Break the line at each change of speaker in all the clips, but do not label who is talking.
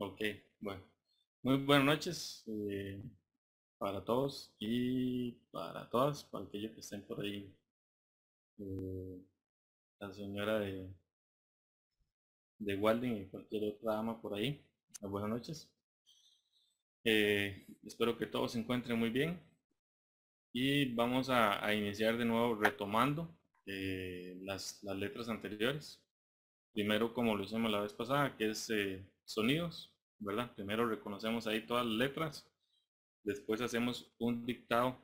Ok, bueno. Muy buenas noches eh, para todos y para todas, para aquellos que estén por ahí. Eh, la señora de, de Walden y cualquier otra dama por ahí. Buenas noches. Eh, espero que todos se encuentren muy bien. Y vamos a, iniciar de nuevo retomando las, letras anteriores. Primero como lo hicimos la vez pasada, que es sonidos, ¿verdad? Primero reconocemos ahí todas las letras, después hacemos un dictado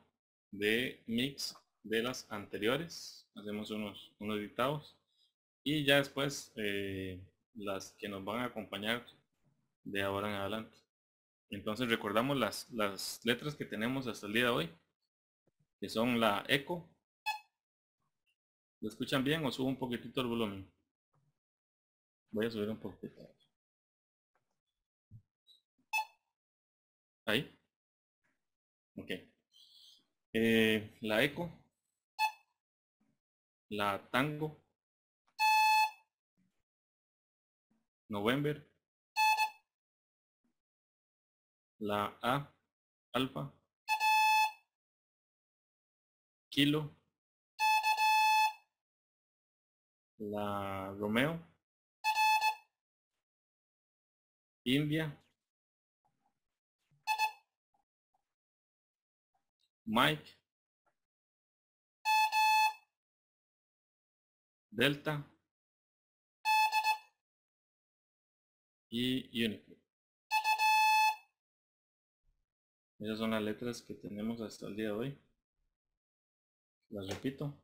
de mix de las anteriores, hacemos unos, unos dictados y ya después eh, las que nos van a acompañar de ahora en adelante. Entonces recordamos las, las letras que tenemos hasta el día de hoy, que son la eco.
¿Lo escuchan bien o subo un poquitito el volumen? Voy a subir un poquito. Ahí.
okay Eh, la eco. La tango. November.
La A. Alfa. Kilo. La Romeo. India. Mike. Delta. Y Unicode. Esas son las letras que tenemos hasta el día de hoy. Las repito.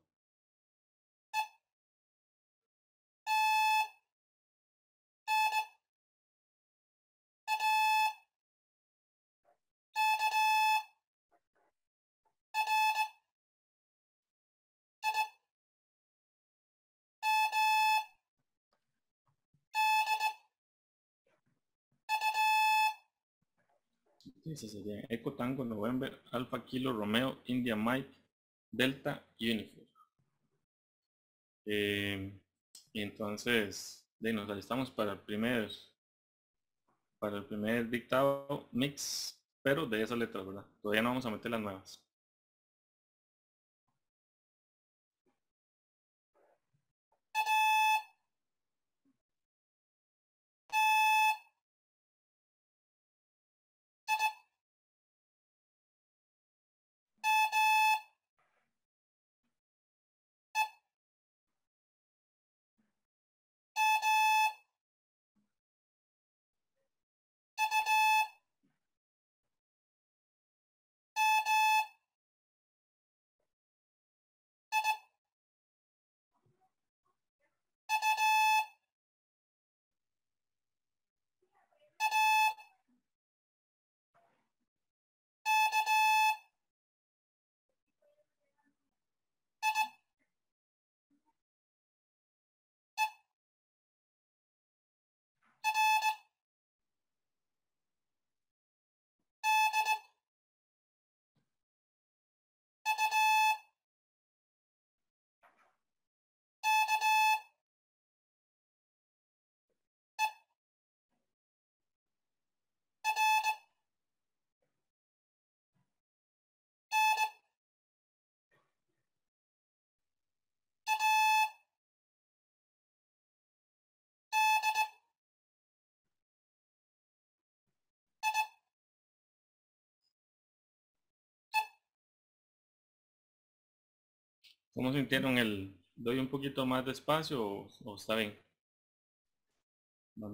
Eco Tango November, Alfa Kilo Romeo, India Mike, Delta Unifor. Em, entonces de, nos alistamos para el primer
para el primer dictado mix, pero de esas letras, ¿verdad? Todavía no vamos a meter las nuevas. ¿Cómo sintieron el... ¿Doy un poquito más de espacio o, está bien?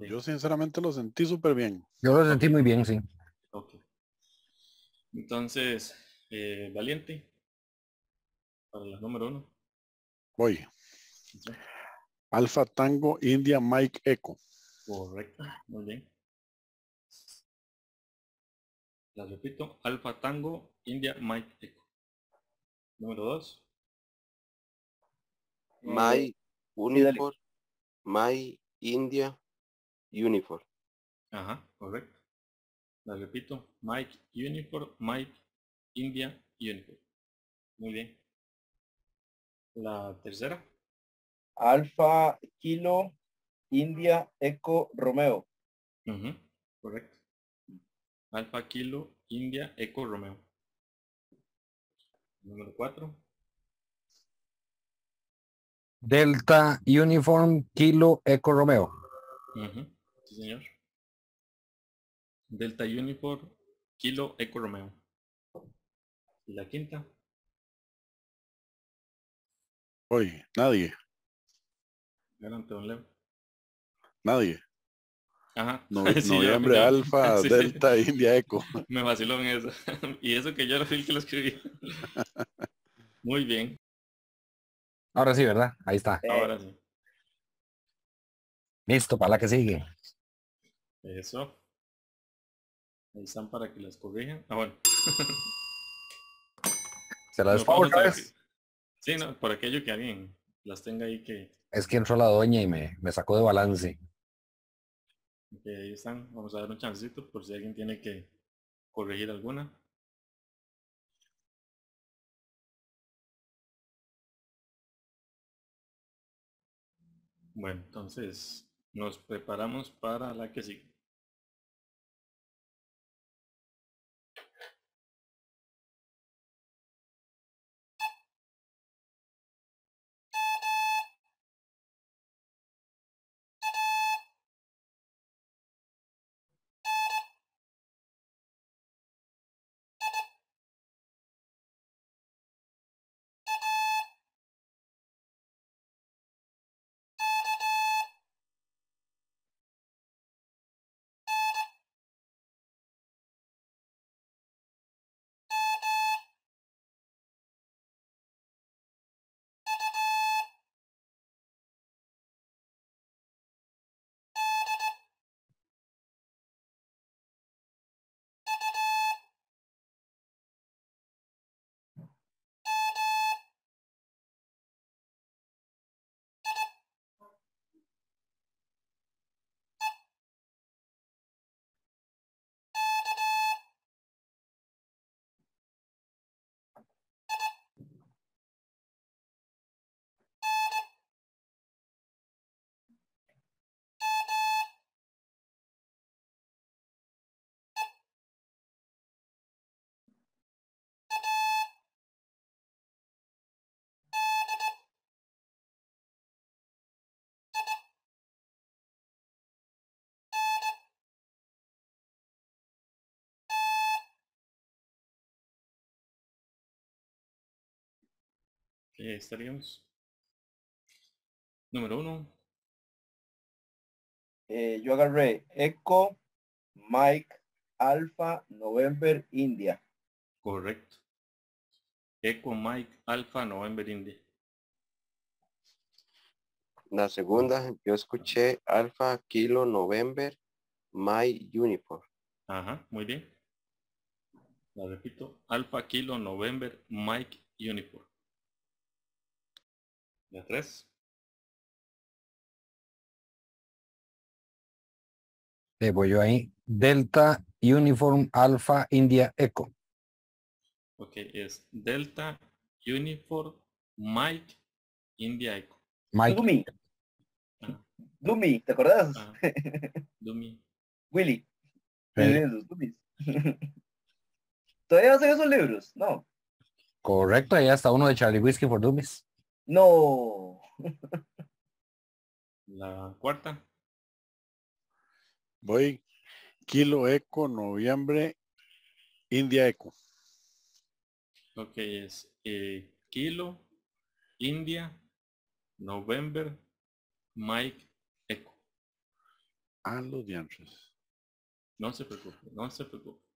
Yo
sinceramente lo sentí súper bien.
Yo lo sentí muy bien, sí.
Ok. Entonces, eh, Valiente, para la número uno.
Voy. Alfa Tango India Mike Echo. Correcto, muy bien.
La repito, Alfa Tango India Mike Echo. Número dos.
My eh, Unifor, My India uniform.
Ajá, correcto. La repito, Mike uniform,
Mike
India Unifor. Muy bien. La tercera. Alfa Kilo India Eco Romeo. correcto.
Alfa Kilo India Eco Romeo. Número cuatro.
Delta Uniform Kilo Eco Romeo.
Sí, señor.
Delta Uniform Kilo Eco Romeo. la quinta? Oye, nadie. Adelante, don Leo.
Nadie. Ajá. No, sí, noviembre Alfa, Delta, India Eco.
Me vaciló en eso. y eso que yo
era el que lo escribí. Muy bien.
Ahora sí, ¿verdad? Ahí está. Ahora sí. Listo, para la que sigue.
Eso. Ahí están para que las corrijan. Ah, bueno.
Se las no,
Sí, no, por aquello que alguien las tenga ahí que...
Es que entró la doña y me, me sacó de balance.
Ok,
ahí están. Vamos a dar un chancito por si alguien tiene que corregir alguna. Bueno, entonces nos preparamos para la que sigue. estaríamos. Número
uno. Eh, yo agarré Echo, Mike, Alpha, November, India.
Correcto.
Echo, Mike, Alpha, November, India.
La segunda, yo escuché Alpha, Kilo, November, My Uniform. Ajá, muy bien. La repito,
Alpha
Kilo November Mike Uniform. De tres.
te voy yo ahí. Delta Uniform Alpha India Echo.
Ok, es Delta Uniform Mike India Echo.
Mike. Dumi. Ah. ¿te acordás? Ah.
Dumi.
Willy. ¿Todavía hacen esos libros? No.
Correcto, ahí hasta uno de Charlie Whiskey for Dummies.
No. La cuarta.
Voy. Kilo Eco, noviembre, India Eco.
Ok, es eh, Kilo, India,
November, Mike Eco. A los diantres. No se preocupe, no se preocupe.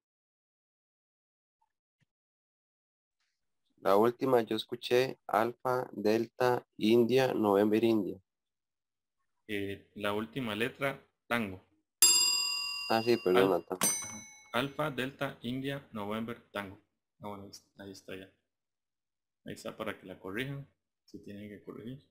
La última yo escuché Alfa, Delta, India, November India.
Eh, la última letra, Tango.
Ah, sí, perdón, Alfa,
Alfa, Delta, India, November, Tango. Ah, bueno, ahí está ya. Ahí está para que la corrijan, si tienen que corregir.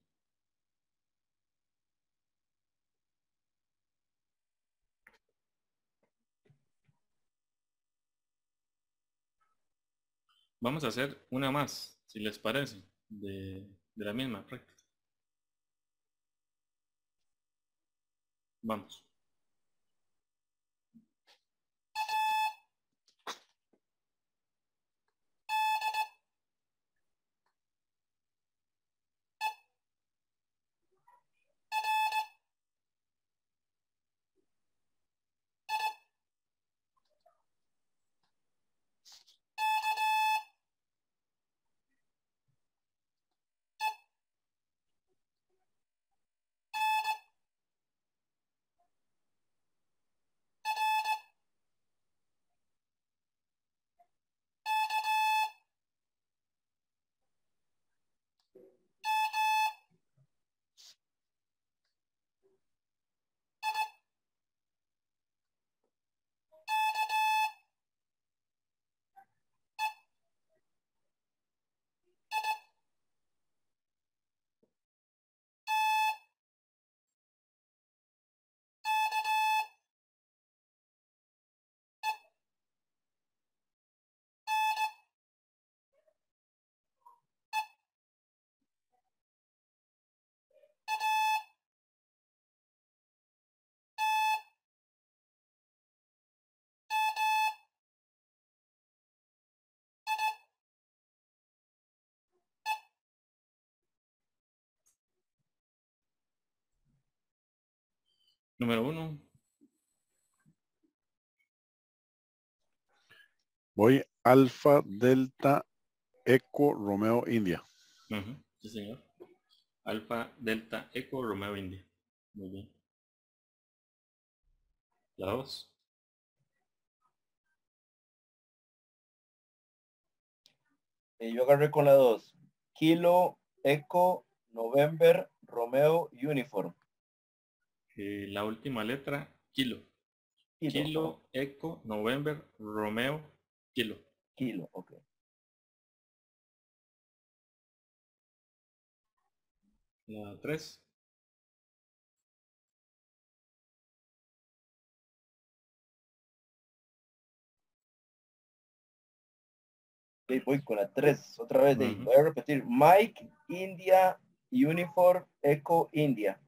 Vamos a hacer una más, si les parece, de, la misma práctica.
Vamos.
Número uno.
Voy Alfa, Delta, Eco, Romeo, India.
Sí, señor. Alfa,
Delta, Eco, Romeo, India. Muy bien. La
dos. Eh, yo agarré con la dos. Kilo, Eco, November, Romeo, Uniform.
Eh, la última letra, kilo.
Kilo, eco, November, Romeo, kilo. Kilo, ok. La 3.
voy con la 3, otra vez, de, voy a repetir, Mike, India, Uniform, eco India.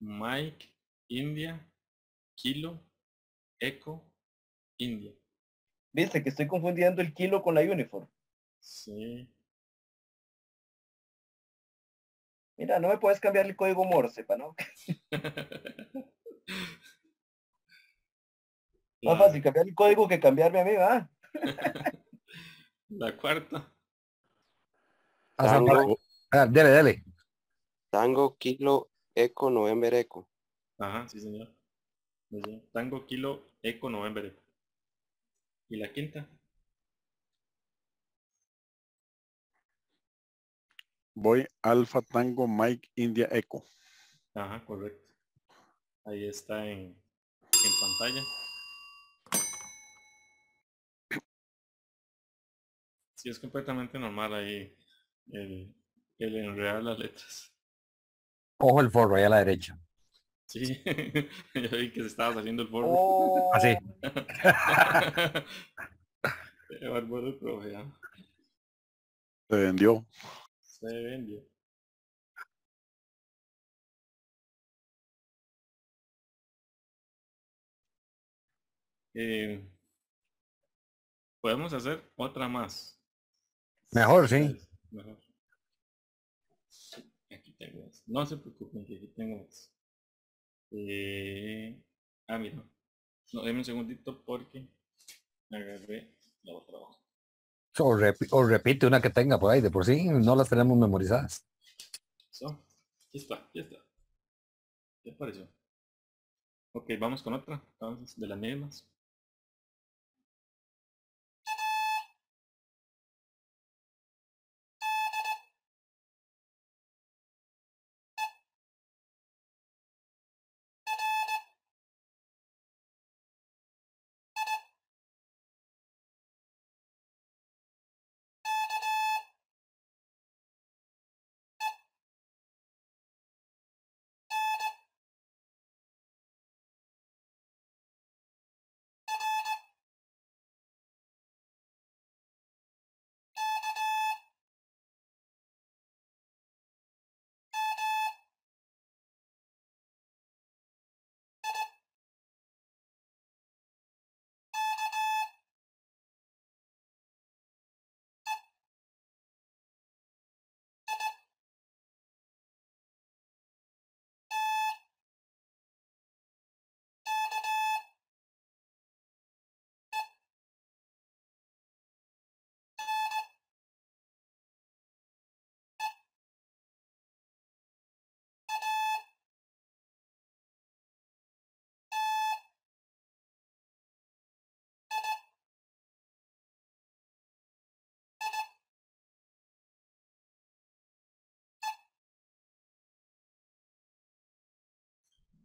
Mike,
India, Kilo, Eco, India. Viste que estoy confundiendo el kilo con la uniform. Sí. Mira, no me puedes cambiar el código Morse, ¿no? Más fácil cambiar el código que cambiarme a
mí, ¿va?
la cuarta. Ah,
dale, dale.
Tango, kilo, eco, november, eco. Ajá, sí señor. Tango, kilo, eco, november, eco.
¿Y la quinta?
Voy Alfa Tango Mike India Eco.
Ajá, correcto. Ahí está en, pantalla.
Sí, es completamente normal ahí el, el enredar las letras
ojo el forro ahí a la derecha.
Sí, yo vi que se estaba saliendo el forro. Oh. Así.
se vendió.
Se vendió. Eh, podemos hacer otra más. Mejor, sí. Mejor.
No se preocupen que aquí tengo más. Eh, ah, mira. No, denme un segundito porque
agarré la otra
O, repite una que tenga por ahí, de por sí, no las tenemos memorizadas.
So, está, ya está. ¿Qué apareció? Ok, vamos con otra, de las mismas.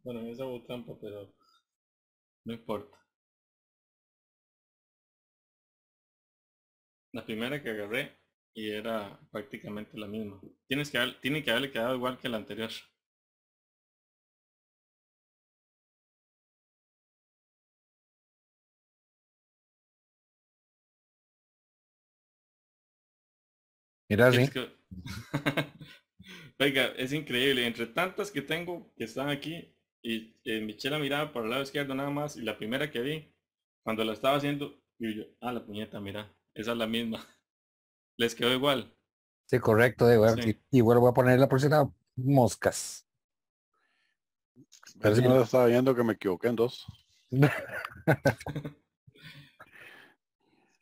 Bueno, yo esa trampa, pero no importa. La primera que agarré y era prácticamente la misma. Tienes que, tiene que haberle quedado igual que la anterior. Mira, sí. es increíble. Entre tantas que tengo que están aquí,
y eh, me la para el lado izquierdo nada más y la primera que vi, cuando la estaba haciendo, y yo, ah, la puñeta, mira, esa es la misma. Les quedó igual.
Sí, correcto, de Y, voy a poner la próxima moscas.
Parece que no estaba viendo que me equivoqué en dos.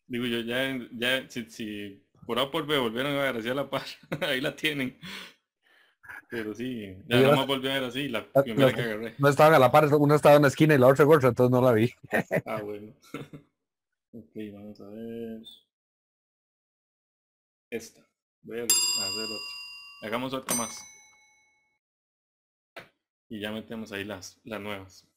Digo yo, ya, si, por A por volvieron a agradecer la paz ahí la tienen. Pero sí, ya no me volvió a ver así, la primera que agarré. No
estaban a la par, una estaba en la esquina y la otra gorra, entonces no la vi.
ah, bueno. ok, vamos a ver. Esta. Voy a
Hagamos otra más. Y ya metemos ahí las, las nuevas.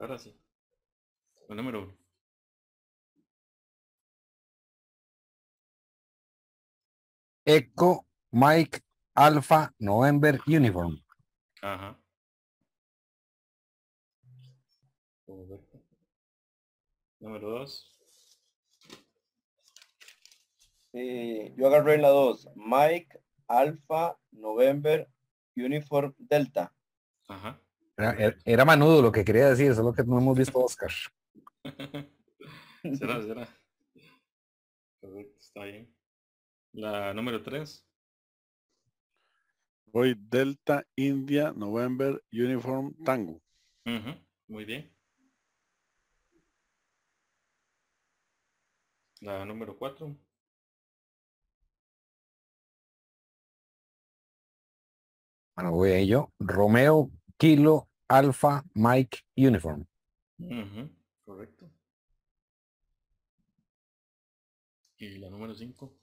Ahora sí. El número uno. Echo Mike Alpha November Uniform. Ajá.
Número dos. Eh, yo agarré la dos. Mike Alpha November Uniform Delta. Ajá.
Er, era, manudo lo que quería decir, solo que no hemos visto Oscar.
será, será. está bien. La número tres.
Voy Delta India November Uniform Tango.
muy bien.
La número cuatro. Bueno, voy a ello.
Romeo Kilo Alfa, Mike Uniform.
Correcto. Y la número 5.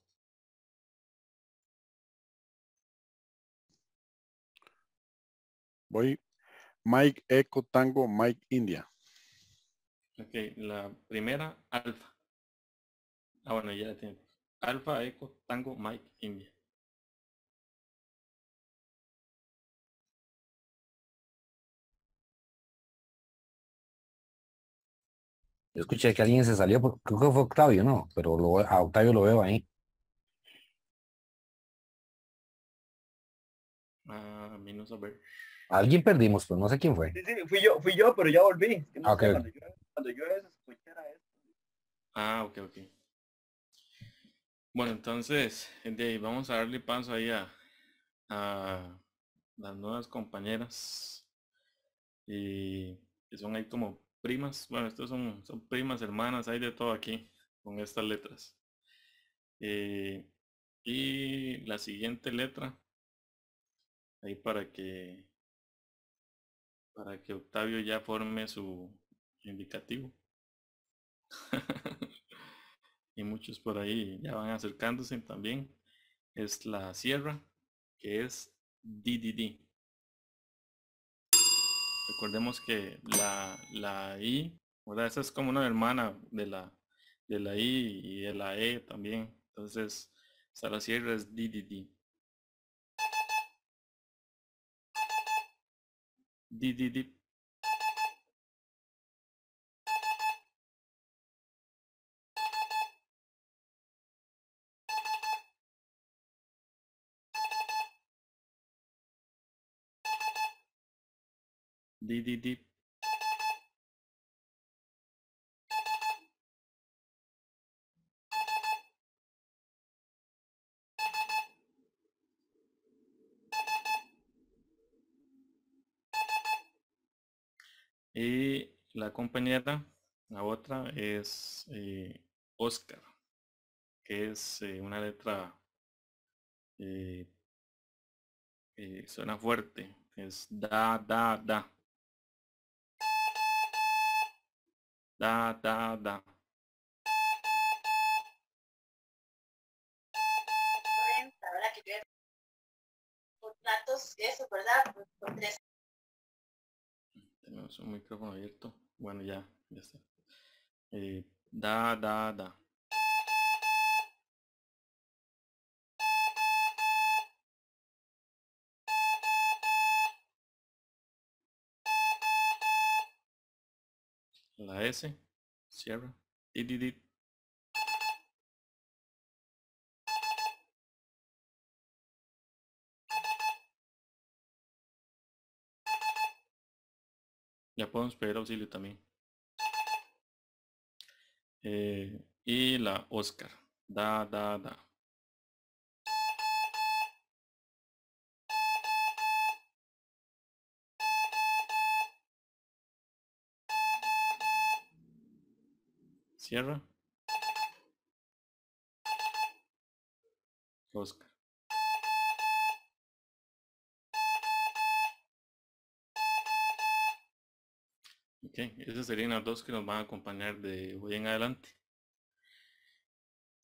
Voy. Mike Eco Tango Mike India.
Ok, la primera, Alfa. Ah, bueno, ya la tiene. Alfa Eco Tango Mike India. escuché que alguien se salió, pues, creo que fue Octavio, ¿no? Pero lo, a Octavio lo veo ahí.
Ah, a mí no saber.
Alguien perdimos, pues no sé quién fue.
fui yo, fui yo, pero ya volví.
Ah, ok, ok. Bueno, entonces, vamos a darle paso ahí a, las nuevas compañeras. Y que son ahí como primas, bueno, estos son, son primas, hermanas, hay de todo aquí con estas letras. Eh, y la siguiente letra, ahí para que para que Octavio ya forme su indicativo. y muchos por ahí ya van acercándose también. Es la sierra, que es DDD. Recordemos que la, la I, Esa es como una hermana de la, de la I y de la E también. Entonces,
hasta la sierra es D D.
Y la compañera, la otra, es eh, Oscar, que es eh, una
letra eh, eh, suena fuerte, es da, da, da. Da, da, da. Ahora que yo datos, eso, ¿verdad? Por,
pues, tres.
Tenemos un micrófono abierto. Bueno, ya, ya está.
Eh, da, da, da. La S. Cierra. Did, di Ya podemos pedir auxilio también. Eh, y la Oscar. Da, da, da. Cierra. Oscar.
Ok, esas serían las dos que nos van a acompañar de hoy en adelante.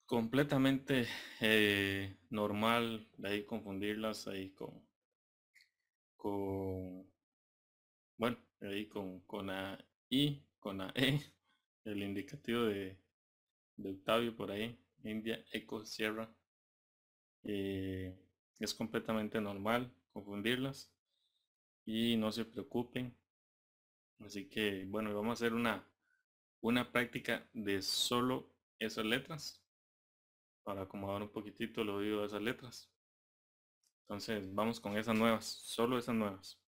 Completamente eh, normal de ahí confundirlas ahí con, con bueno, ahí con, con la I, con la E, el indicativo de, Octavio por ahí, India Eco Sierra. Eh, es completamente normal confundirlas y no se preocupen. Así que bueno, vamos a hacer una, una práctica de solo esas letras para acomodar un
poquitito el oído de esas letras. Entonces vamos con esas nuevas, solo esas nuevas.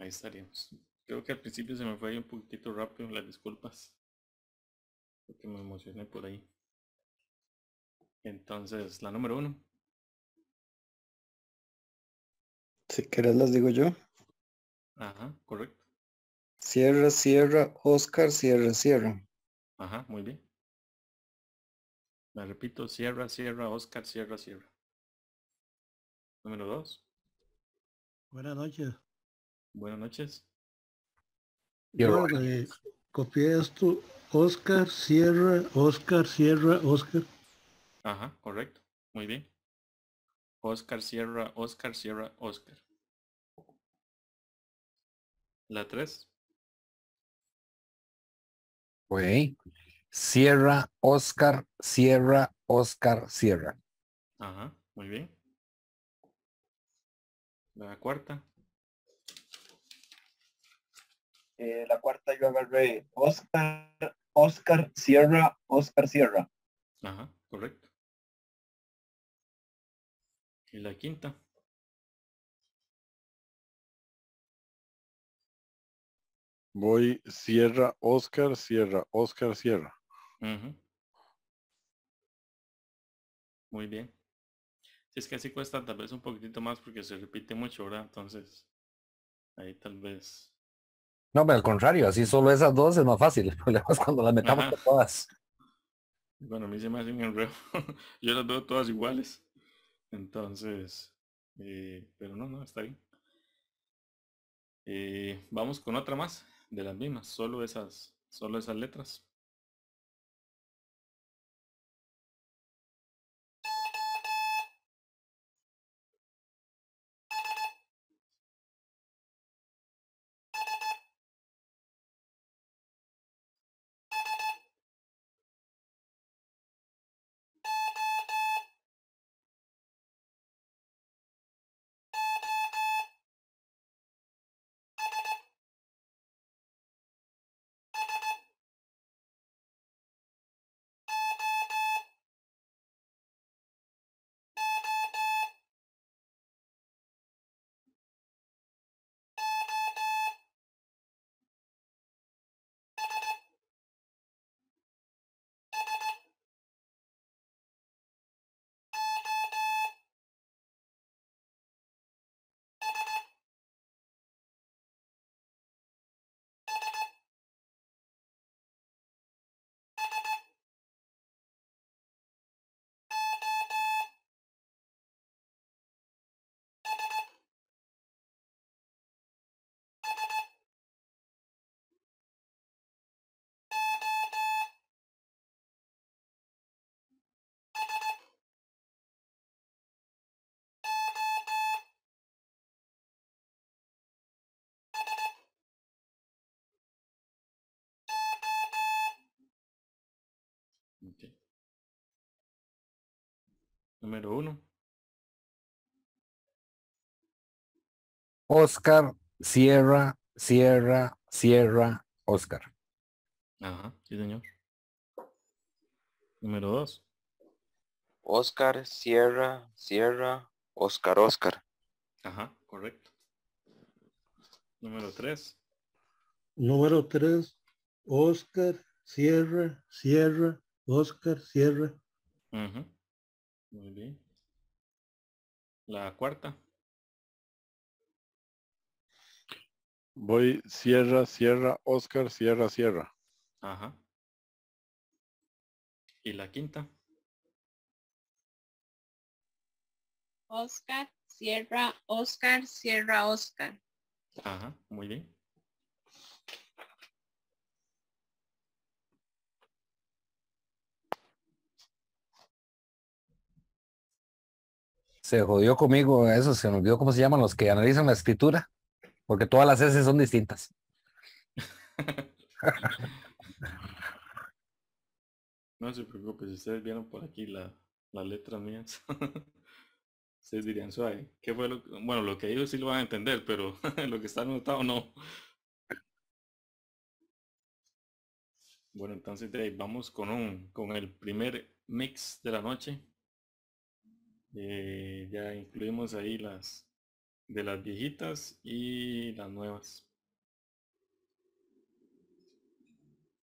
Ahí estaríamos. Creo que al principio se me fue un poquito rápido, las disculpas. Porque me emocioné por ahí. Entonces, la número uno. Si querés las
digo yo.
Ajá, correcto.
Cierra, cierra, Oscar, cierra, cierra.
Ajá, muy bien. La repito, cierra, cierra, Oscar, cierra, cierra. Número dos.
Buenas
noches.
Buenas noches.
Yo eh, copié esto. Oscar, Sierra, Oscar, Sierra, Oscar.
Ajá,
correcto. Muy bien. Oscar, Sierra, Oscar, Sierra, Oscar. La tres.
Okay. Sierra, Oscar, Sierra, Oscar, Sierra.
Ajá, muy bien. La cuarta.
Eh, la cuarta yo agarré Oscar, Oscar Sierra, Oscar Sierra.
Ajá, correcto. Y la quinta. Voy Sierra, Oscar,
Sierra, Oscar, Sierra.
Muy bien. Si es que así cuesta tal vez un poquitito más porque se repite mucho, ¿verdad? Entonces, ahí tal vez
no, pero al contrario, así solo esas dos es más fácil. El problema es cuando las metamos todas.
Bueno, a mí se me hace un enredo. Yo las veo todas iguales. Entonces, eh, pero no, no, está bien.
Eh, vamos con otra más de las mismas, solo esas, solo esas letras. Número uno.
Oscar, Sierra, Sierra, Sierra, Oscar.
Ajá, sí señor. Número dos.
Oscar, Sierra, Sierra, Oscar, Oscar. Ajá, correcto. Número tres. Número tres. Oscar,
Sierra, Sierra, Oscar, cierra.
Muy bien. La cuarta.
Voy Sierra, Sierra, Oscar, Sierra, Sierra.
Ajá. ¿Y la quinta?
Oscar, Sierra, Oscar, Sierra, Oscar.
Ajá, muy bien.
se jodió conmigo eso, se me olvidó cómo se llaman los que analizan la escritura, porque todas las S son distintas.
no se preocupe, si ustedes vieron por aquí la, la letra mía, ustedes dirían, suave, ¿qué fue lo Bueno, lo que ellos sí lo van a entender, pero lo que está anotado no. Bueno, entonces vamos con, un, con el primer mix de la noche. Eh, ya incluimos ahí las de las viejitas
y las nuevas.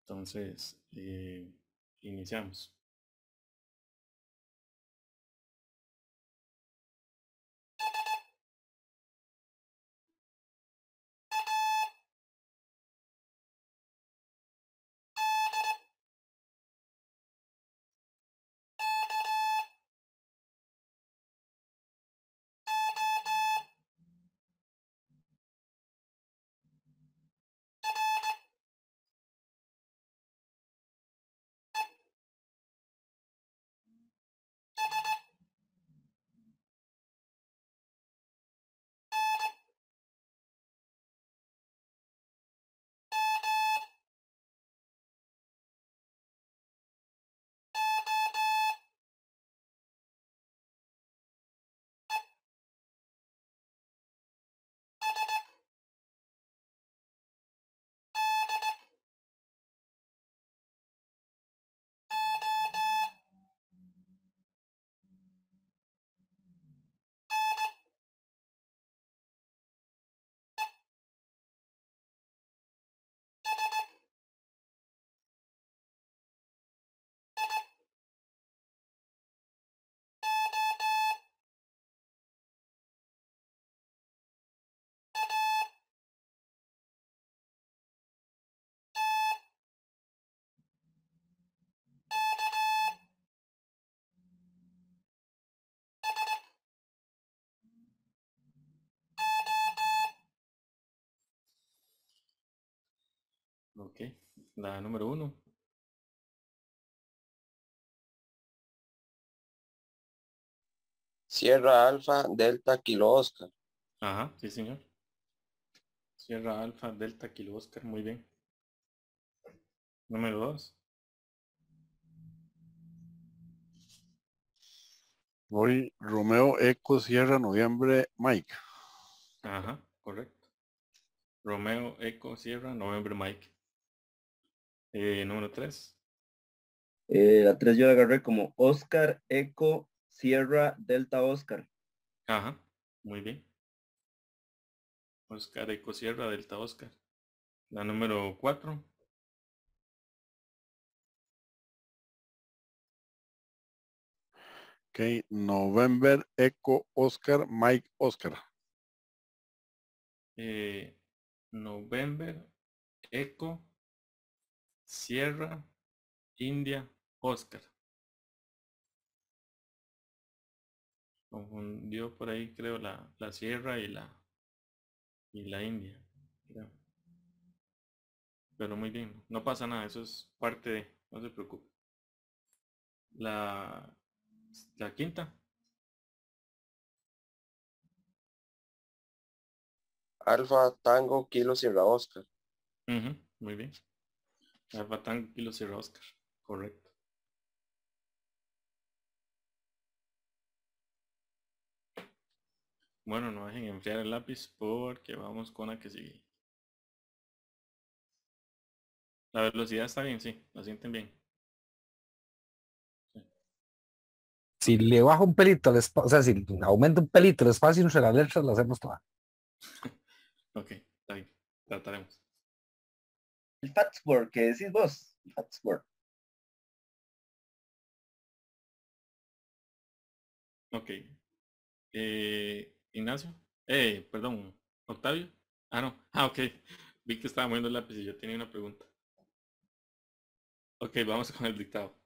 Entonces, eh, iniciamos. Ok, la número uno. Sierra Alfa Delta Kilo Oscar. Ajá, sí señor.
Sierra Alfa Delta Kilo Oscar, muy bien. Número dos.
Voy Romeo Eco Sierra Noviembre Mike.
Ajá, correcto. Romeo Eco Sierra Noviembre Mike.
Eh, número 3. Eh, la 3 yo agarré como Oscar, Eco, Sierra, Delta, Oscar. Ajá, muy bien.
Oscar, Eco, Sierra, Delta, Oscar. La número 4. Ok,
November, Eco, Oscar, Mike, Oscar.
Eh, November, Eco, Sierra, India, Oscar. Confundió por ahí, creo, la, la Sierra y la,
y la India. Pero muy bien, no pasa nada, eso
es parte de, no se preocupe. La, la quinta.
Alfa, Tango, Kilo, Sierra, Oscar.
muy bien.
Patán, kilos y roscar, correcto. Bueno, no dejen enfriar el lápiz porque
vamos con la que sigue. La velocidad está bien, sí, la sienten bien.
Si le bajo un pelito al espacio, o sea, si aumenta un pelito el espacio se la letras, lo hacemos toda.
ok, está bien, trataremos el work, que decís vos,
Ok. Eh, Ignacio. Eh, perdón, Octavio. Ah, no. Ah, ok. Vi que estaba moviendo el lápiz y yo tenía una pregunta. Ok, vamos con el dictado.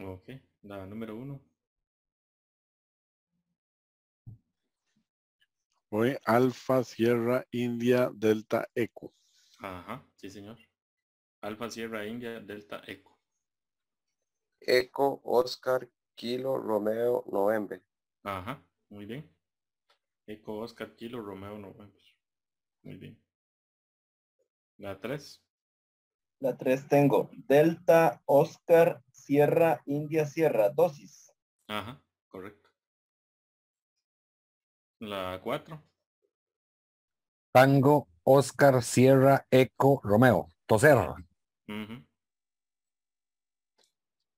Ok, la número uno.
Hoy, Alfa, Sierra, India, Delta, Eco.
Ajá, sí señor. Alfa, Sierra, India, Delta, Eco.
Eco, Oscar, Kilo, Romeo, November. Ajá, muy bien.
Eco, Oscar, Kilo, Romeo, November.
Muy bien. La tres. La tres tengo Delta, Oscar, Sierra, India, Sierra, dosis. Ajá, correcto. La cuatro.
Tango, Oscar, Sierra, Eco, Romeo, toser.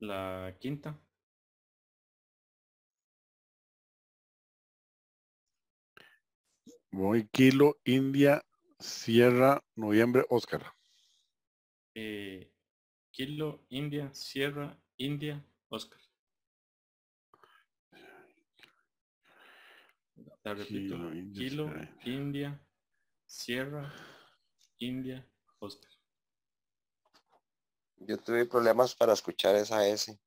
La quinta. Voy Kilo,
India, Sierra, Noviembre, Oscar.
Eh,
Kilo, India, Sierra, India, Oscar.
La repito. Kilo,
India,
Sierra, India, Oscar. Yo tuve problemas para escuchar esa S.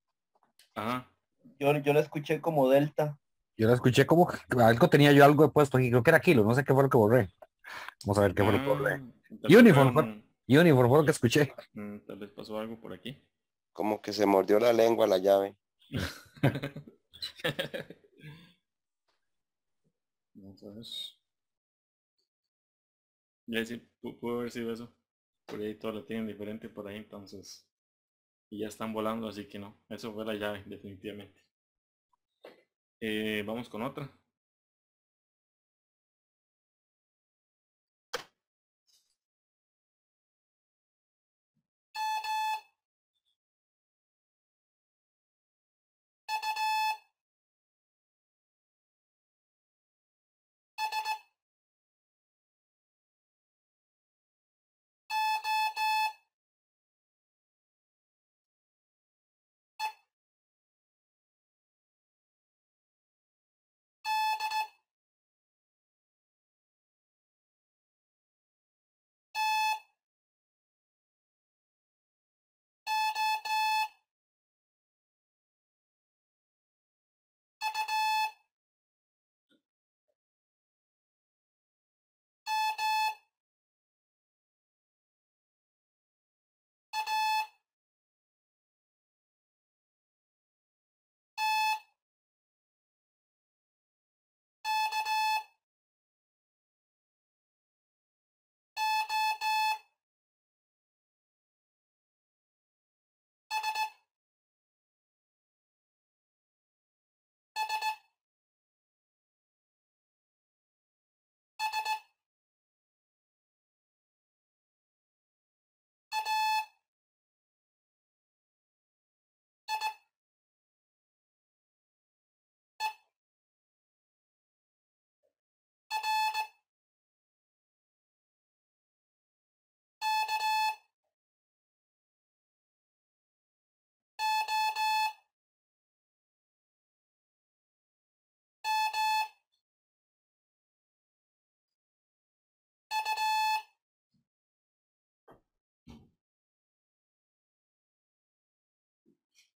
Ajá. Yo, yo la escuché como
Delta. Yo la escuché como algo tenía yo algo puesto aquí, creo que era Kilo, no sé qué fue lo que borré. Vamos a ver qué fue lo que borré. Mm, Uniform. Johnny, por favor, que escuché.
Mm, tal vez pasó algo por aquí. Como que se mordió la lengua la llave.
Entonces.
Ya sí, pudo haber sido eso. Por ahí todo lo tienen diferente por ahí, entonces.
Y ya están volando, así que no. Eso fue la llave, definitivamente. Eh, vamos con otra.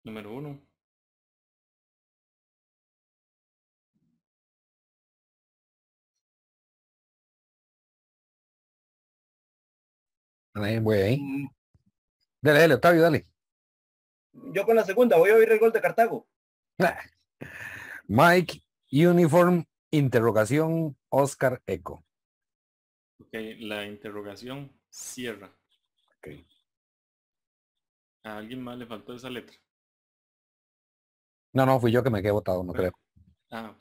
Número uno. Dale, voy ahí. Dale, dale, Octavio, dale.
Yo con la segunda, voy a oír el gol de Cartago.
Mike, uniform, interrogación, Oscar Eco.
Ok, la interrogación cierra. Okay.
A alguien más le faltó esa letra.
No, no, fui yo que me quedé votado, no creo.
Ah,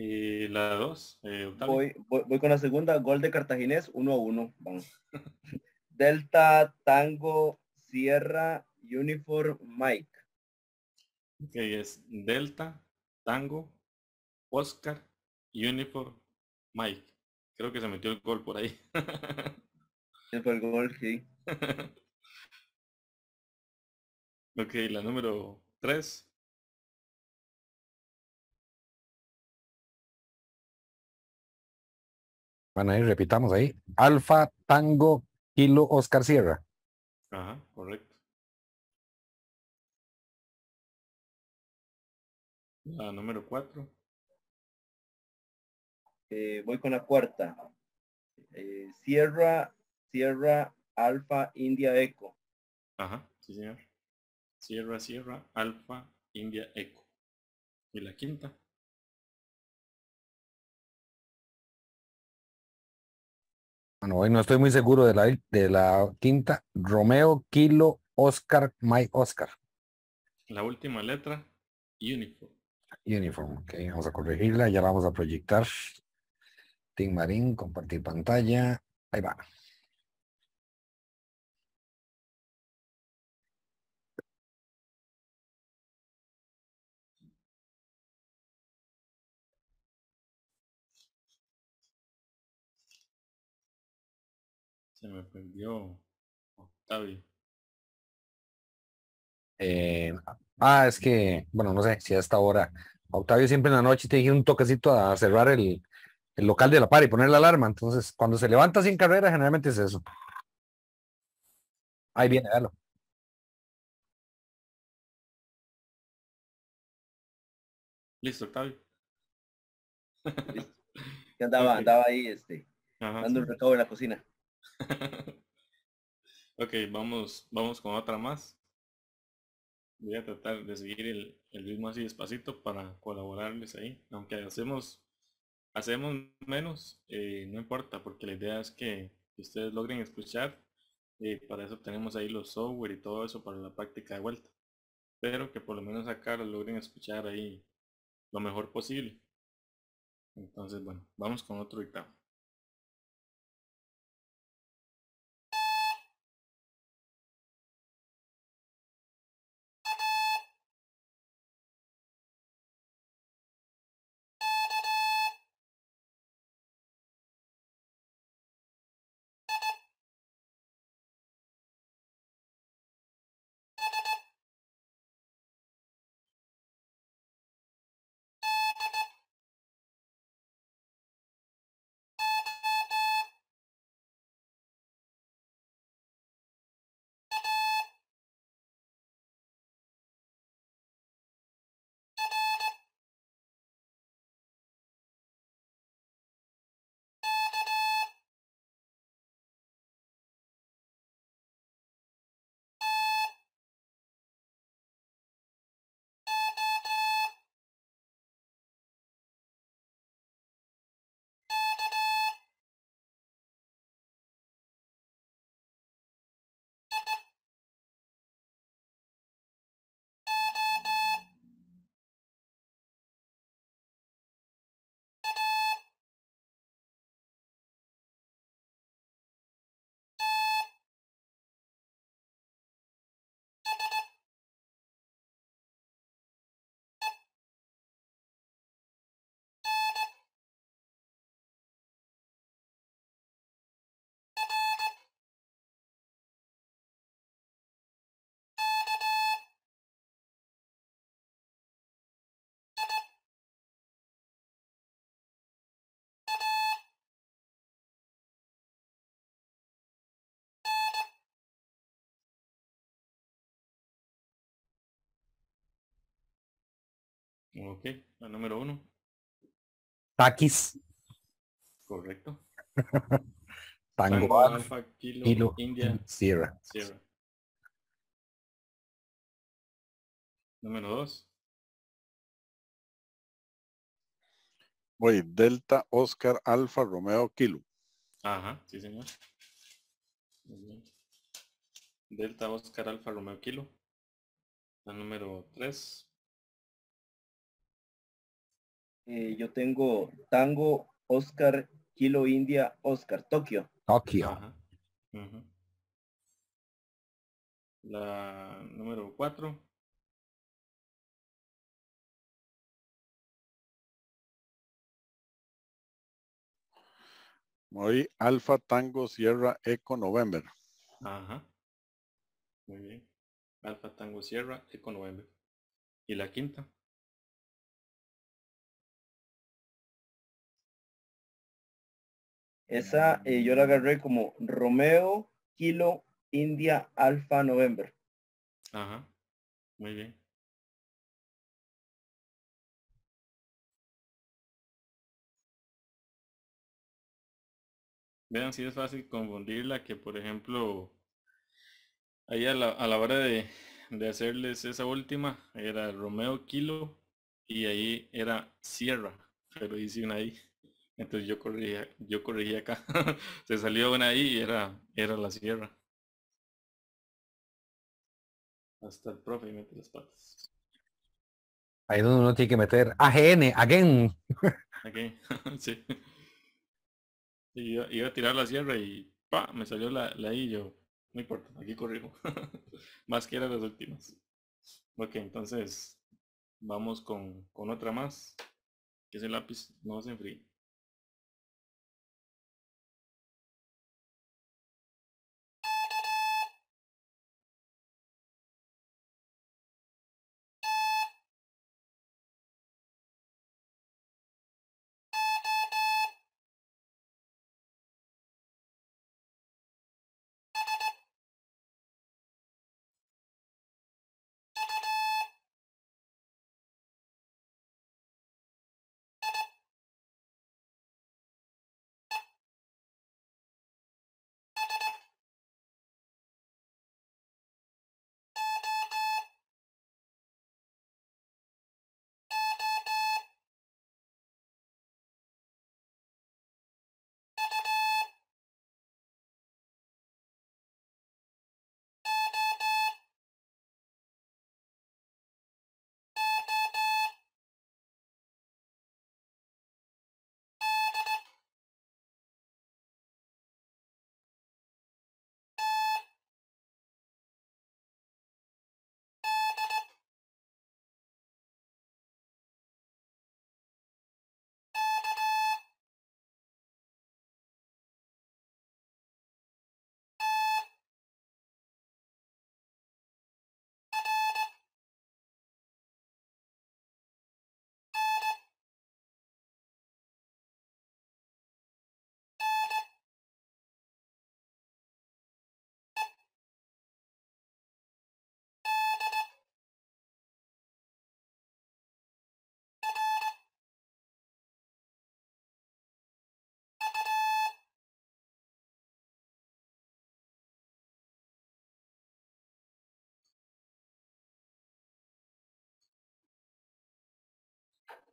Y la dos, eh, voy,
con la segunda, gol de Cartaginés, 1 a 1. Delta, Tango, Sierra, Uniform, Mike.
Ok, es Delta, Tango, Oscar, Uniform, Mike. Creo que se metió el gol por ahí. el gol,
sí. Ok, la número 3. a ir repitamos ahí. Alfa, Tango, Kilo, Oscar Sierra. Ajá, correcto. La número cuatro.
Eh, voy con la cuarta. Eh, Sierra, Sierra, Alfa, India, Eco. Ajá, sí señor. Sierra, Sierra,
Alfa, India, Eco. Y la quinta.
Bueno, hoy no estoy muy seguro de la, de la quinta. Romeo, Kilo, Oscar, My Oscar.
La última letra, Uniform.
Uniform, ok. Vamos a corregirla, ya la vamos a proyectar. Team Marín, compartir pantalla. Ahí va.
Se me perdió
Octavio.
Eh, ah, es que, bueno, no sé si a esta hora. Octavio siempre en la noche tiene un toquecito a cerrar el, el local de la par y poner la alarma. Entonces, cuando se levanta sin carrera, generalmente es eso. Ahí viene, dalo.
Listo, Octavio.
Listo. andaba, andaba ahí, este, dando un recado en la cocina.
ok, vamos, vamos con otra más. Voy a tratar de seguir el, mismo ritmo así despacito para colaborarles ahí. Aunque hacemos, hacemos menos, eh, no importa, porque la idea es que ustedes logren escuchar. y eh, para eso tenemos ahí los software y todo eso para la práctica de vuelta. Pero que por lo menos
acá lo logren escuchar ahí lo mejor posible. Entonces, bueno, vamos con otro dictamen. Ok, la número uno. Takis. Correcto. Tango, Alfa, Kilo, India, Sierra. Sierra. Número dos.
Voy, Delta, Oscar, Alfa, Romeo, Kilo.
Ajá, sí señor.
Delta, Oscar, Alfa, Romeo, Kilo. La número 3. Eh, yo tengo Tango, Oscar, Kilo India, Oscar, Tokio.
Tokio.
La número cuatro
Hoy Alfa Tango Sierra Eco November.
Ajá. Muy bien. Alfa Tango Sierra Eco November. ¿Y la quinta?
Esa eh, yo la agarré como Romeo Kilo India Alfa November.
Ajá. Muy bien. Vean si es fácil confundirla que por ejemplo
ahí a la, hora de, de, hacerles esa última era Romeo Kilo y ahí era Sierra, pero hice una ahí. Entonces yo corría, yo corrí acá. Se salió una ahí y era, era la sierra. Hasta el profe mete las patas.
Ahí es donde uno tiene que meter AGN, again.
again, sí. iba, a tirar la sierra y ¡pa! me salió la, la I y yo, no importa, aquí corrijo. más que era las últimas. Ok, entonces
vamos con, con otra más. Que es el lápiz, no se enfríe.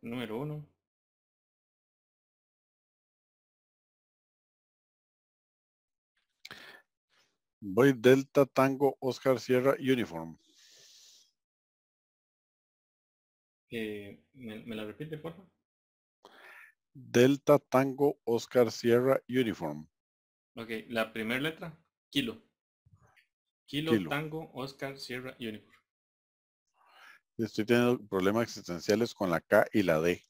número uno Voy
Delta Tango Oscar Sierra Uniform.
Eh, ¿me, la repite, por favor?
Delta Tango Oscar Sierra Uniform.
Ok, la primera letra, kilo. Kilo, kilo. Tango Oscar Sierra Uniform.
Estoy teniendo problemas existenciales con la K y la D.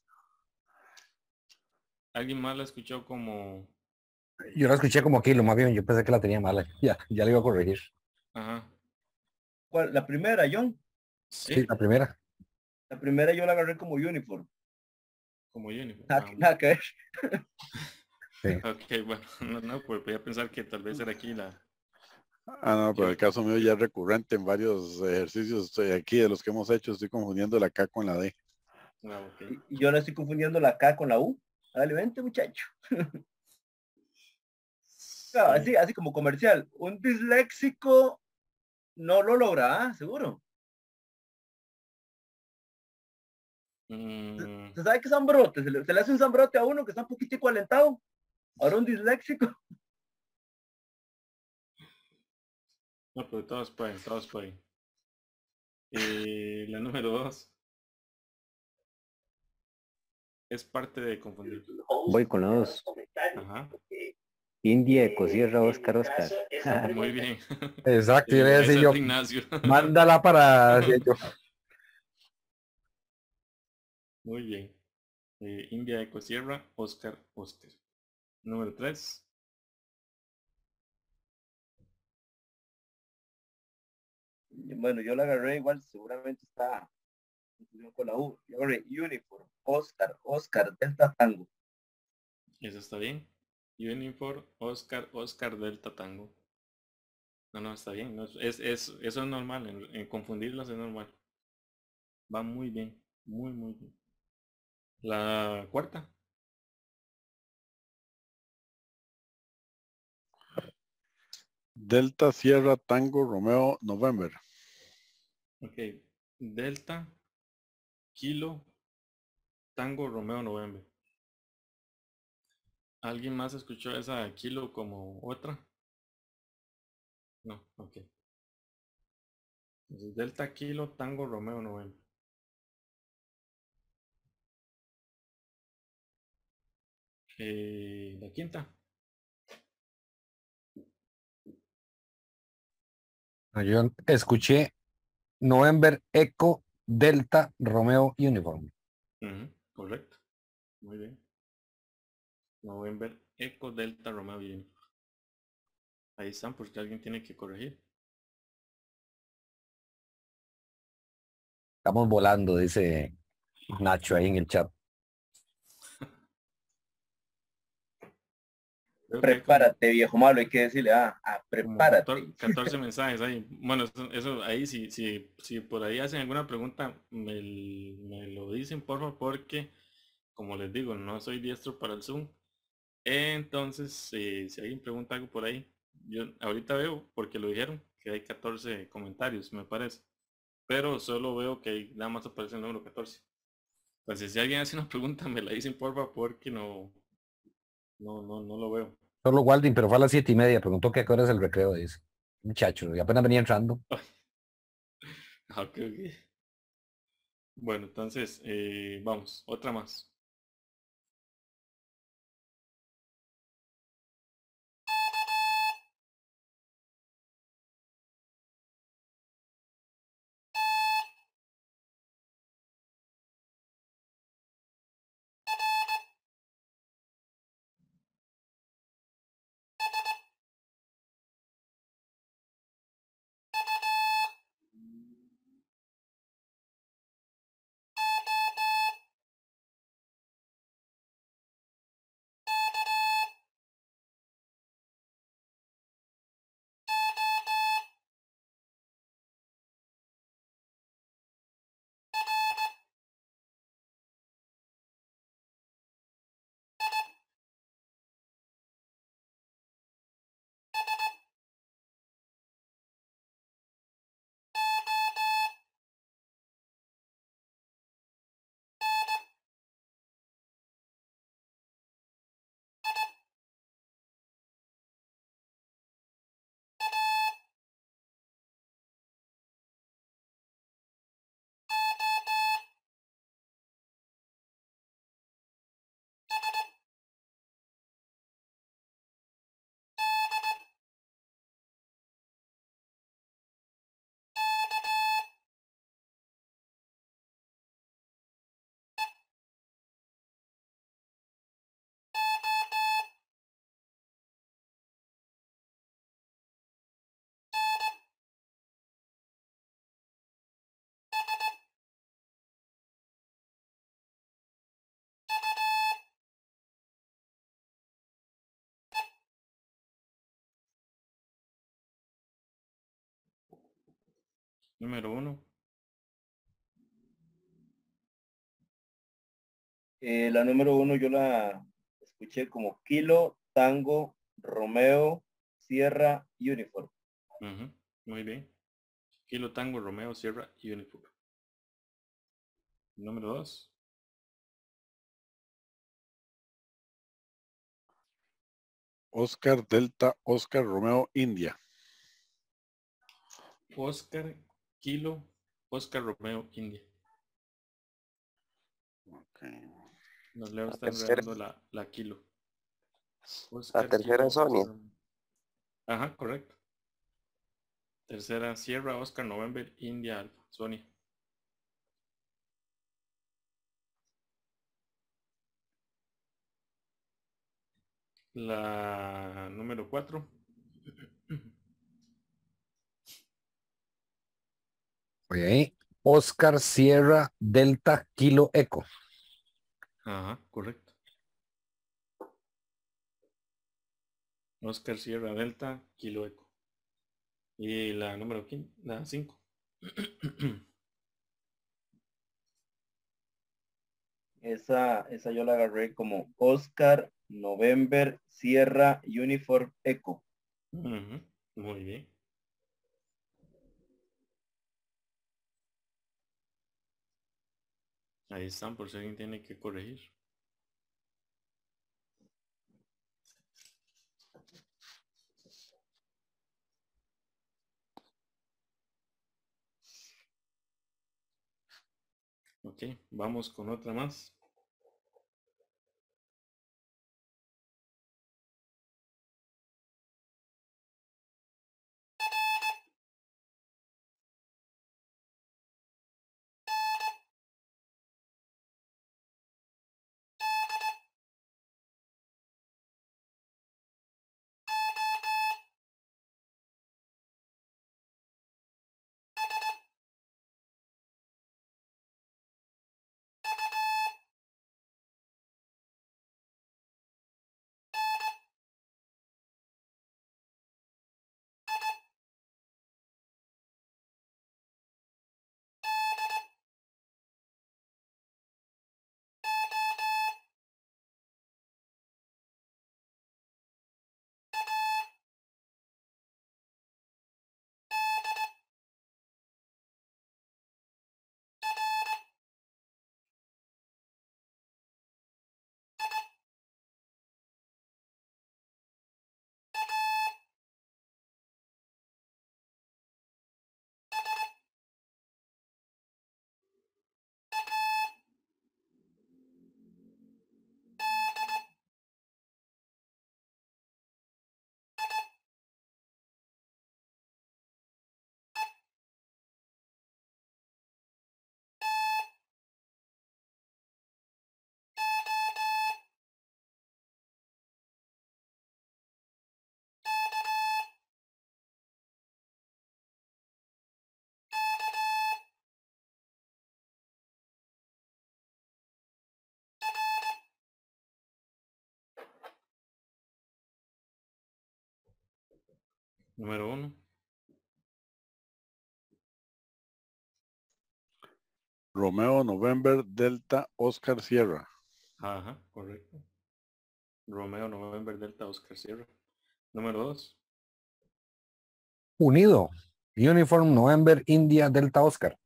¿Alguien
más la escuchó como...?
Yo la escuché como aquí, lo más bien, yo pensé que la tenía mala. Ya, ya le iba a corregir.
Ajá. ¿Cuál? ¿La primera, John?
Sí. la primera.
La primera yo la agarré como uniform. Como uniform. Nada, ah,
Ok, bueno, no, pues voy a pensar que tal vez era aquí la,
Ah, no, pero el caso mío ya es recurrente en varios ejercicios estoy eh, aquí de los que hemos hecho, estoy confundiendo la K con la D.
Ah, yo no estoy confundiendo la K con la U. Dale, vente, muchacho. así, así como comercial. Un disléxico no lo logra, ¿ah? seguro. Mm. ¿Se sabe que son brotes? Se le, se le hace un zambrote a uno que está un poquitico alentado. Ahora un disléxico.
No, pero pues, todos pueden, todos pueden. Eh, la número dos. Es parte de confundir.
Voy con la dos. Ajá. India Ecosierra Oscar Oscar. Muy bien. Exacto, eh, yo a yo. Mándala para
Muy bien. India eh, India Ecosierra Oscar Oscar. Número 3.
bueno, yo la agarré igual, seguramente está con la U. Yo agarré Uniform, Oscar, Oscar, Delta Tango.
Eso está bien. Uniform, Oscar, Oscar, Delta Tango. No, no, está bien. es, eso es normal. En, confundirlas es normal. Va muy
bien. Muy, muy bien. La cuarta.
Delta Sierra Tango Romeo November.
Ok, Delta,
Kilo, Tango, Romeo, Noviembre. ¿Alguien más escuchó esa Kilo como otra? No, ok. Delta, Kilo, Tango, Romeo, Noviembre. Eh, la quinta.
Ah, yo escuché November Eco Delta Romeo Uniform.
correcto. Muy bien.
November Eco Delta Romeo Uniform. Ahí están porque alguien tiene que corregir. Estamos volando,
dice Nacho ahí en el chat.
Prepárate, viejo malo, hay que decirle, ah, ah prepárate.
14 mensajes ahí. Bueno, eso, ahí, si, si, si, por ahí hacen alguna pregunta, me, lo dicen, por favor, porque, como les digo, no soy diestro para el Zoom. Entonces, si alguien pregunta algo por ahí, yo ahorita veo, porque lo dijeron, que hay 14 comentarios, me parece. Pero solo veo que nada más aparece el número 14. Entonces, si alguien hace una pregunta, me la dicen, por favor, porque no, no, no, no lo veo.
Solo Walding, pero fue a las siete y media. Preguntó qué hora es el recreo, dice. Muchacho, y apenas venía entrando.
Bueno, entonces, eh, vamos, otra más. Número uno.
Eh, la número uno yo la escuché como Kilo, Tango, Romeo, Sierra, Uniform. Muy bien.
Kilo, Tango, Romeo, Sierra, Uniform. Número dos.
Oscar Delta, Oscar Romeo, India.
Oscar Kilo, Oscar Romeo, India. Okay. Nos Leo la la, la, Kilo.
la tercera es Sonia.
Ajá, correcto. Tercera, Sierra, Oscar, November, India, Alfa, Sonia. La número cuatro.
ahí, Oscar Sierra Delta Kilo Eco.
Ajá, correcto. Oscar Sierra Delta Kilo Eco. Y la número 5,
Esa, esa yo la agarré como Oscar November Sierra Uniform Eco. Muy bien.
Ahí están, por si alguien tiene que corregir.
Ok, vamos con otra más. Número uno. Romeo
November Delta Oscar Sierra.
Ajá, correcto. Romeo November Delta Oscar Sierra. Número dos.
Unido.
Uniform November India Delta Oscar.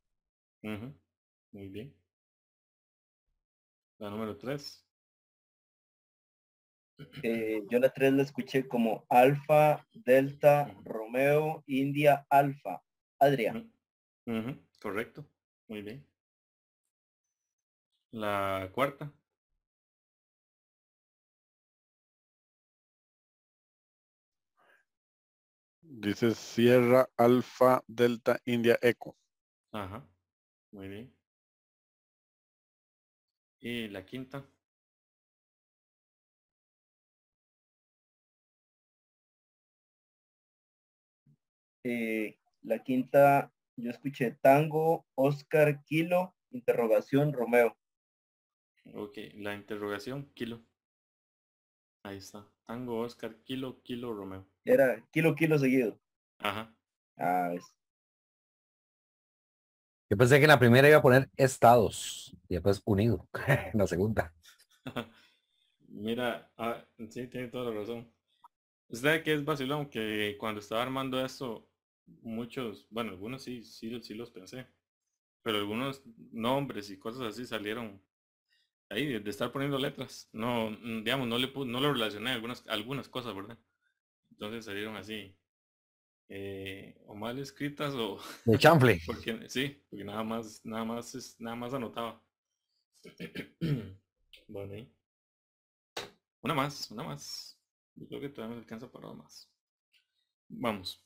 Muy bien.
La número tres. Eh, yo la tres la escuché como Alfa, Delta, Romeo, India, Alfa. Adrián.
Correcto. Muy bien. La cuarta. Dice Sierra, Alfa, Delta, India, Eco. Ajá. Muy bien. Y la quinta. Eh,
la quinta, yo escuché tango, Oscar, kilo, interrogación, Romeo.
Ok, la interrogación, kilo. Ahí está. Tango, Oscar, kilo, kilo, Romeo.
Era kilo, kilo seguido. Ajá. Ah,
Yo pensé que la primera iba a poner estados y después unido la segunda.
Mira, ah, sí, tiene toda la razón. Usted que es vacilón, que cuando estaba armando esto, muchos, bueno, algunos sí, sí, sí los pensé, pero algunos nombres y cosas así salieron ahí de, estar poniendo letras. No, mm, digamos, no le no lo relacioné algunas, algunas cosas, ¿verdad? Entonces salieron así. Eh, o mal escritas o. De Porque, sí, porque nada más, nada más es, nada más anotaba. bueno, Una más, una
más. Yo creo que todavía me alcanza para más. Vamos.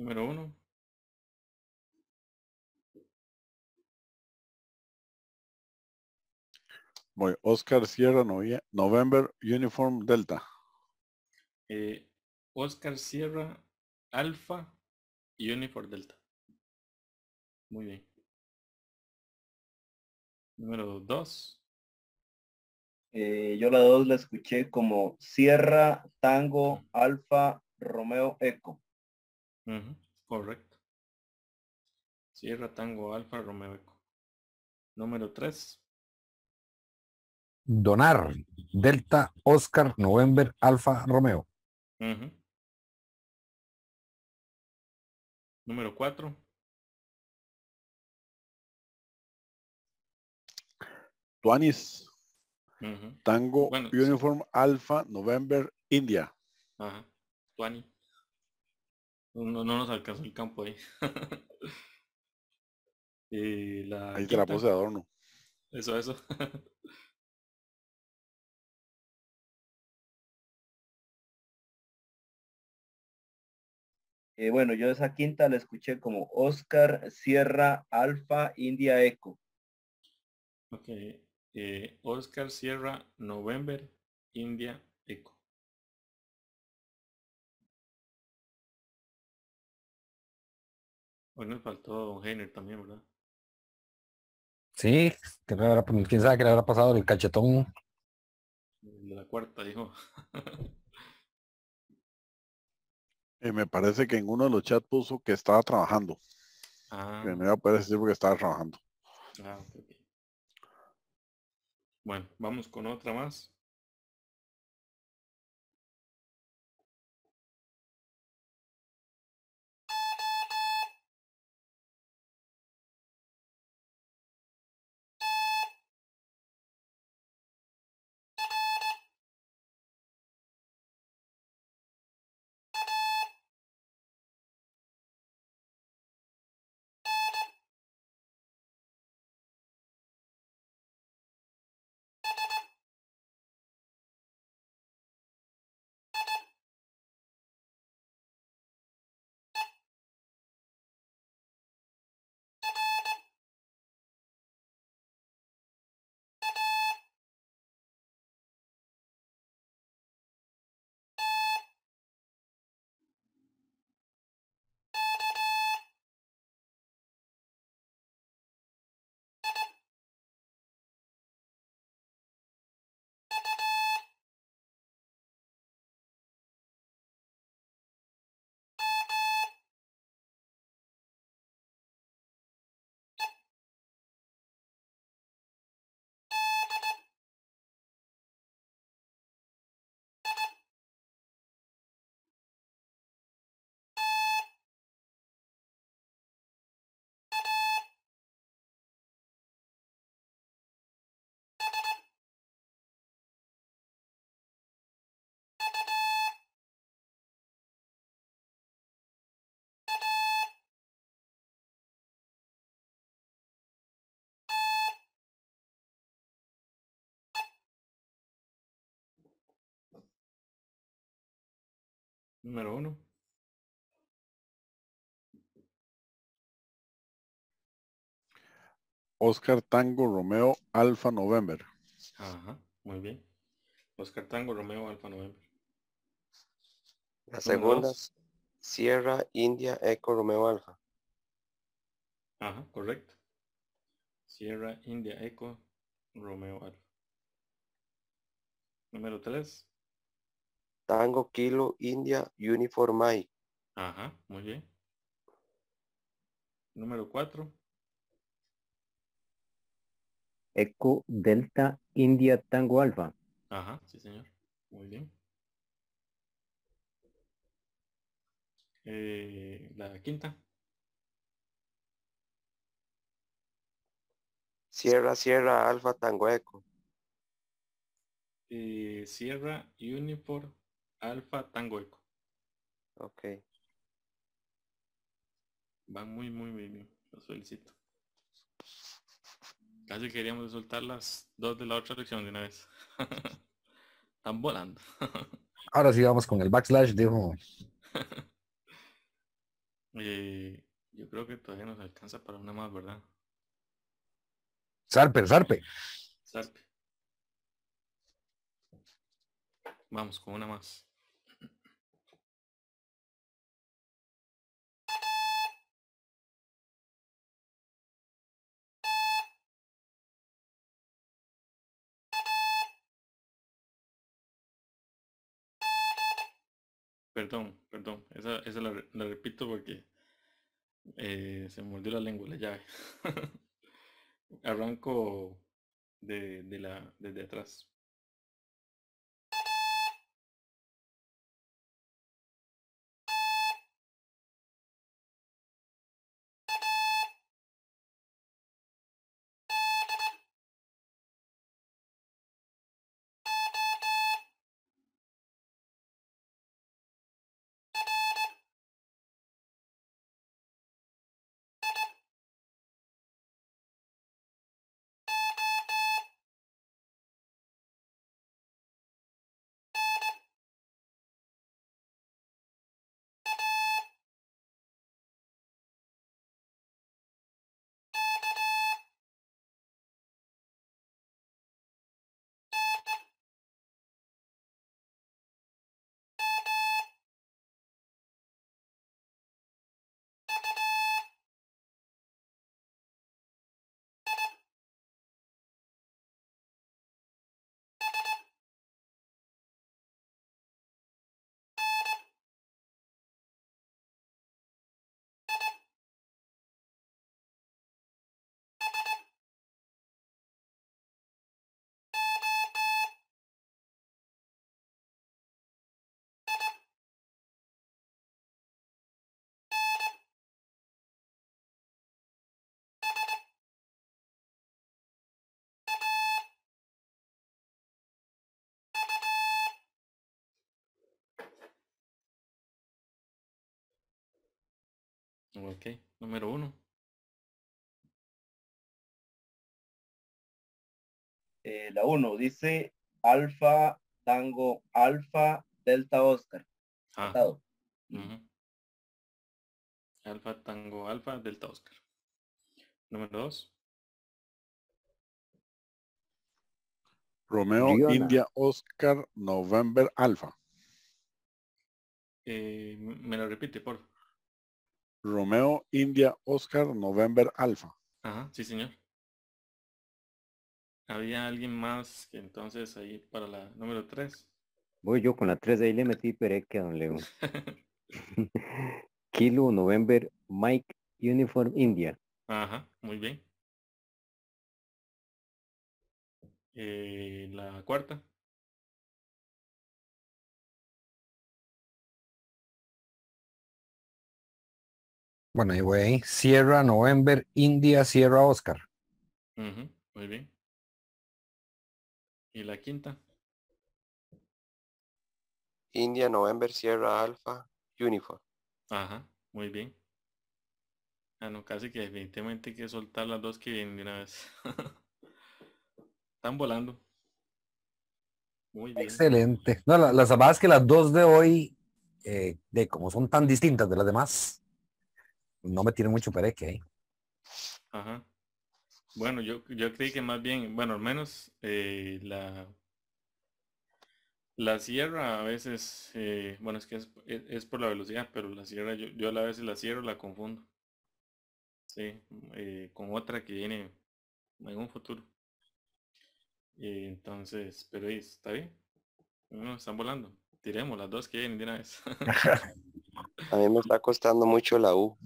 Número uno.
Voy, Oscar Sierra November Uniform Delta.
Eh, Oscar Sierra Alfa Uniform Delta.
Muy bien.
Número dos. Eh, yo la dos la escuché como Sierra Tango Alfa Romeo Eco
correcto. Sierra Tango Alfa Romeo Número 3. Donar. Delta Oscar November Alfa Romeo. Número 4.
Tuanis. Tango Uniform alfa November India.
Ajá. No, nos alcanzó el campo ahí.
y la ahí te de adorno.
Eso, eso.
Eh, bueno, yo esa quinta la escuché como Oscar, Sierra, Alfa, India, Eco.
Ok. Eh, Oscar, Sierra, November, India, Eco. Bueno, pues, faltó Don Heiner también, ¿verdad? Sí, que pues, quién sabe qué le habrá pasado el cachetón. de la cuarta, dijo.
Eh, me parece que en uno de los chats puso que estaba trabajando. Ah. Que no ah. a estaba trabajando.
Ah, bueno, vamos con otra más. Número uno.
Oscar Tango Romeo Alfa November.
Ajá, muy bien.
Oscar Tango Romeo Alfa November.
La segunda,
Sierra India Eco Romeo Alfa. Ajá, correcto.
Sierra India Eco Romeo Alfa. Número tres.
Tango, Kilo, India, Uniform Ajá, muy bien.
Número 4.
Eco, Delta, India, Tango, Alfa.
Ajá, sí señor. Muy bien.
Eh, la quinta. Sierra, Sierra, Alfa, Tango, Eco.
Eh, sierra, Uniform, Alfa Tango Eco. Ok. Van muy, muy, bien. Los felicito. Casi queríamos soltar las dos de la otra lección de una vez. Están volando.
Ahora sí vamos con el backslash, de
eh, yo creo que todavía nos alcanza para una más, ¿verdad?
Sarpe, Sarpe.
Sarpe.
Vamos con una más. Perdón, perdón.
Esa, la, repito porque eh, se mordió la lengua, la llave.
Arranco de, de la, desde atrás. Ok, número uno.
Eh, la uno dice alfa, tango, alfa, delta, Oscar. Ah,
alfa, tango, alfa, delta, Oscar. Número dos.
Romeo, India, Oscar, November, Alfa.
Eh, me lo
repite, por favor.
Romeo, India, Oscar, November, Alfa.
Ajá, sí, señor. Había alguien más que entonces ahí para la número 3.
Voy yo con la 3, ahí le metí que a don Leo. Kilo, November, Mike, Uniform, India.
Ajá, muy bien.
Eh, la cuarta. Bueno, y voy Sierra, November, India, Sierra, Oscar.
muy bien. ¿Y la quinta? India, November, Sierra, Alfa, Uniform.
Ajá, muy bien. Ah, no, casi que definitivamente hay que soltar las dos que vienen de una vez. Están volando. Muy bien.
Excelente. No, la, la que las dos de hoy, eh, de como son tan distintas de las demás, no me tiene mucho pereque ahí.
Ajá. Bueno, yo, yo creí que más bien, bueno, al menos eh, la, la sierra a veces, eh, bueno, es que es, por la velocidad, pero la sierra yo, yo a la vez la cierro, la confundo. Sí, eh, con otra que viene en un futuro. entonces, pero está bien. No, están volando. Tiremos las dos que vienen de una vez.
a mí me está costando mucho la U.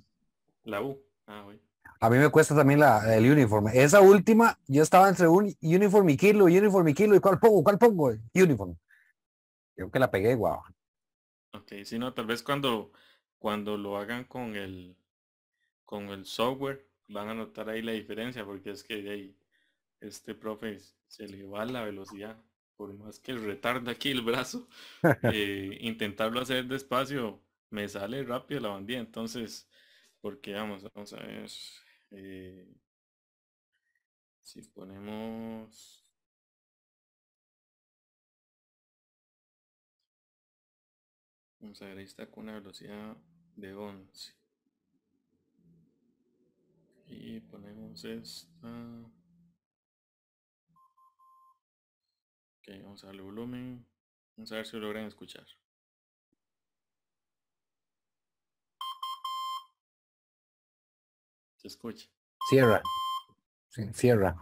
La U. Ah,
a mí me cuesta también la, el uniforme. Esa última, yo estaba entre un uniforme y kilo, uniforme y kilo, ¿y cuál pongo? ¿Cuál pongo? Uniforme. Creo que la pegué, guau.
Ok, si no, tal vez cuando, cuando lo hagan con el, con el software, van a notar ahí la diferencia, porque es que este profe se le va la velocidad, por más que retarda aquí el brazo, eh, intentarlo hacer despacio, me sale rápido la bandía entonces porque vamos, vamos a ver. Eh,
si ponemos... Vamos a ver, ahí está con una velocidad
de 11. Y ponemos esta. Ok, vamos a darle
volumen. Vamos a ver si lo logran escuchar. escucha. Cierra. Cierra.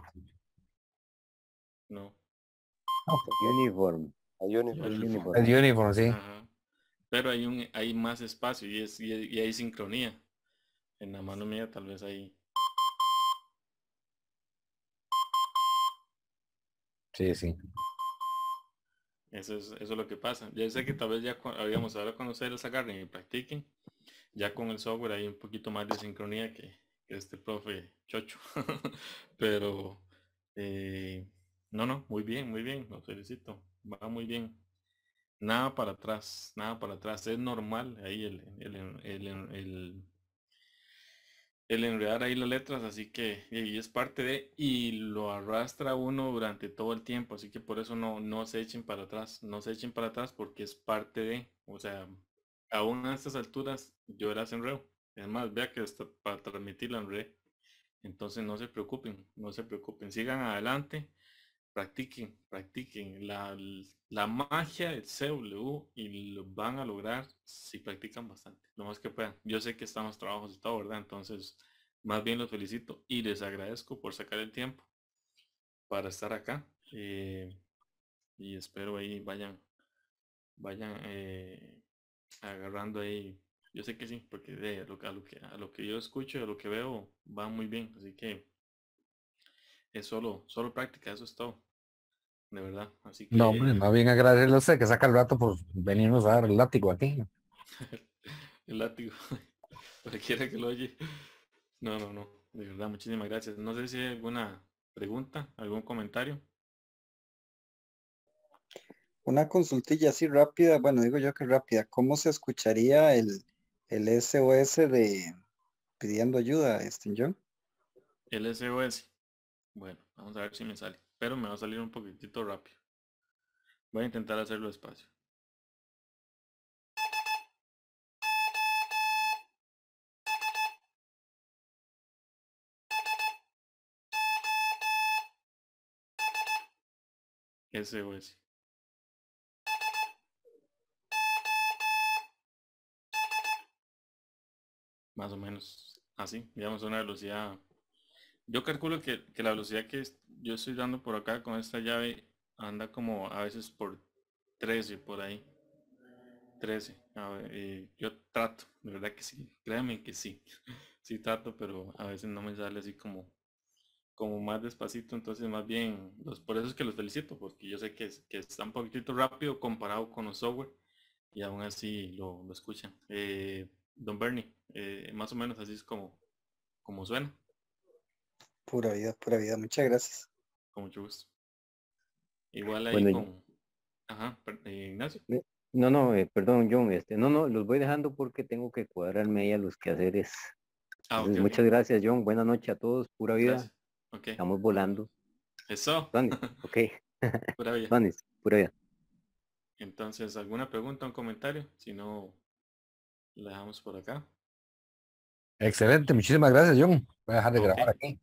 No. Uniform.
uniform. sí. Pero hay un hay más espacio y, es, y, hay sincronía. En la mano mía tal vez ahí. Sí, sí. Eso es, eso es lo que pasa. Ya sé que tal vez ya habíamos hablado cuando ustedes a agarren y practiquen, ya con el software hay un poquito más de sincronía que, este profe Chocho. Pero eh, no, no, muy bien, muy bien, lo felicito. Va muy bien. Nada para atrás, nada para atrás. Es normal ahí el, el, el, el, enredar ahí las letras, así que y es parte de, y lo arrastra uno durante todo el tiempo, así que por eso no, no se echen para atrás, no se echen para atrás porque es parte de, o sea, aún a estas alturas yo era enredo además más, vea que está para transmitirla en red. Entonces no se preocupen, no se preocupen. Sigan adelante, practiquen, practiquen. La, magia del CW y lo van a lograr si practican bastante. Lo más que puedan. Yo sé que están estamos trabajos y todo, ¿verdad? Entonces, más bien los felicito y les agradezco por sacar el tiempo para estar acá. Eh, y espero ahí vayan, vayan eh, agarrando ahí yo sé que sí, porque de, eh, lo, a, lo que, a lo que yo escucho, y a lo que veo, va muy bien. Así que es solo, solo práctica, eso es todo. De verdad. Así que, no, hombre, más
bien agradecerle a usted que saca el rato por venirnos a dar el látigo aquí.
el látigo. Cualquiera que lo oye. No, no, no. De verdad, muchísimas gracias. No sé si hay alguna pregunta, algún comentario.
Una consultilla así rápida, bueno, digo yo que rápida, ¿cómo se escucharía el, el SOS de pidiendo ayuda, este John.
El SOS. Bueno, vamos a ver si me sale. Pero me va a salir un poquitito rápido.
Voy a intentar hacerlo despacio. SOS.
Más o menos así, digamos una velocidad. Yo calculo que, la velocidad que yo estoy dando por acá con esta llave anda como a veces por 13 por ahí. 13. Eh, yo trato, de verdad que sí. Créanme que sí. sí trato, pero a veces no me sale así como como más despacito, entonces más bien los, pues, por eso es que los felicito, porque yo sé que, que está un poquitito rápido comparado con los software y aún así lo, lo escuchan. Eh, Don Bernie, eh, más o menos así es como, como suena. Pura vida, pura vida, muchas gracias. Con mucho gusto. Igual ahí con... Ajá, eh, Ignacio. Eh,
no, no, perdón, John, este, no, no, los voy dejando porque tengo que cuadrarme ahí a los quehaceres. Ah, muchas gracias, John. Buenas noches a todos, pura vida. Okay. Estamos volando. Eso. ok. pura vida. Pura vida.
Entonces, ¿alguna pregunta, un comentario? Si no, le dejamos por
acá.
Excelente, muchísimas gracias, John. Voy a dejar de grabar
aquí.